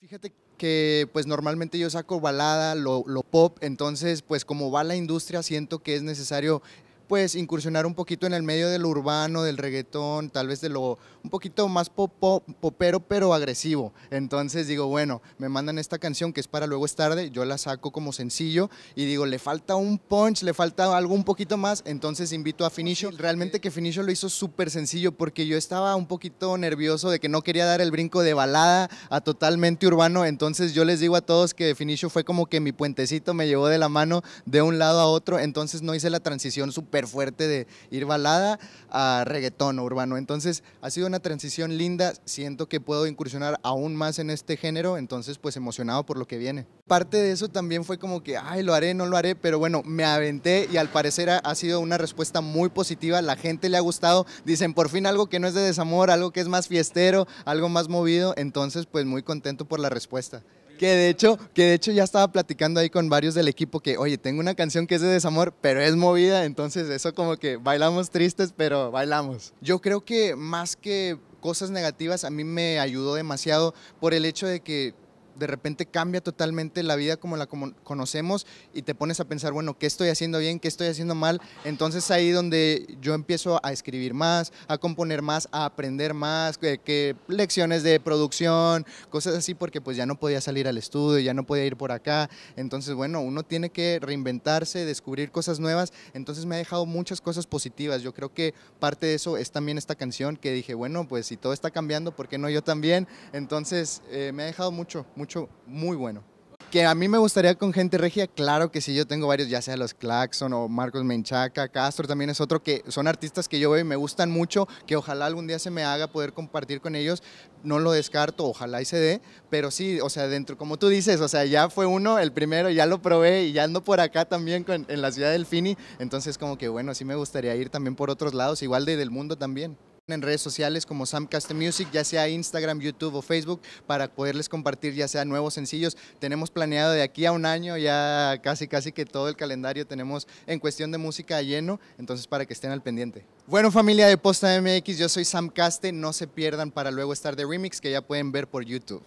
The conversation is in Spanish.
Fíjate que pues normalmente yo saco balada, lo, lo pop, entonces pues como va la industria siento que es necesario pues incursionar un poquito en el medio de lo urbano, del reggaetón, tal vez de lo un poquito más popero pero agresivo. Entonces digo, bueno, me mandan esta canción que es para luego es tarde, yo la saco como sencillo y digo, le falta un punch, le falta algo un poquito más, entonces invito a pues Finisho. Eh, Realmente que Finisho lo hizo súper sencillo porque yo estaba un poquito nervioso de que no quería dar el brinco de balada a totalmente urbano, entonces yo les digo a todos que Finisho fue como que mi puentecito me llevó de la mano de un lado a otro, entonces no hice la transición súper fuerte de ir balada a reggaetón o urbano. Entonces ha sido una transición linda, siento que puedo incursionar aún más en este género, entonces pues emocionado por lo que viene. Parte de eso también fue como que, ay, lo haré, no lo haré, pero bueno, me aventé y al parecer ha sido una respuesta muy positiva, la gente le ha gustado, dicen por fin algo que no es de desamor, algo que es más fiestero, algo más movido, entonces pues muy contento por la respuesta. Que de hecho, que de hecho ya estaba platicando ahí con varios del equipo que, oye, tengo una canción que es de desamor, pero es movida, entonces eso como que bailamos tristes, pero bailamos. Yo creo que más que cosas negativas a mí me ayudó demasiado por el hecho de que de repente cambia totalmente la vida como la conocemos y te pones a pensar, bueno, ¿qué estoy haciendo bien? ¿Qué estoy haciendo mal? Entonces ahí donde yo empiezo a escribir más, a componer más, a aprender más, que, lecciones de producción, cosas así, porque pues ya no podía salir al estudio, ya no podía ir por acá. Entonces, bueno, uno tiene que reinventarse, descubrir cosas nuevas. Entonces me ha dejado muchas cosas positivas. Yo creo que parte de eso es también esta canción que dije, bueno, pues si todo está cambiando, ¿por qué no yo también? Entonces eh, me ha dejado mucho, mucho muy bueno. Que a mí me gustaría con gente regia, claro que sí, yo tengo varios, ya sea los Claxon o Marcos Menchaca, Castro también es otro que son artistas que yo veo y me gustan mucho, que ojalá algún día se me haga poder compartir con ellos, no lo descarto, ojalá y se dé, pero sí, o sea, dentro, como tú dices, o sea, ya fue uno, el primero, ya lo probé y ya ando por acá también en la ciudad del Fini, entonces como que bueno, sí me gustaría ir también por otros lados, igual de del mundo también en redes sociales como Samcast Music, ya sea Instagram, YouTube o Facebook, para poderles compartir ya sea nuevos sencillos. Tenemos planeado de aquí a un año ya casi casi que todo el calendario tenemos en cuestión de música lleno, entonces para que estén al pendiente. Bueno familia de Posta MX, yo soy Sam Caste, no se pierdan para luego estar de Remix que ya pueden ver por YouTube.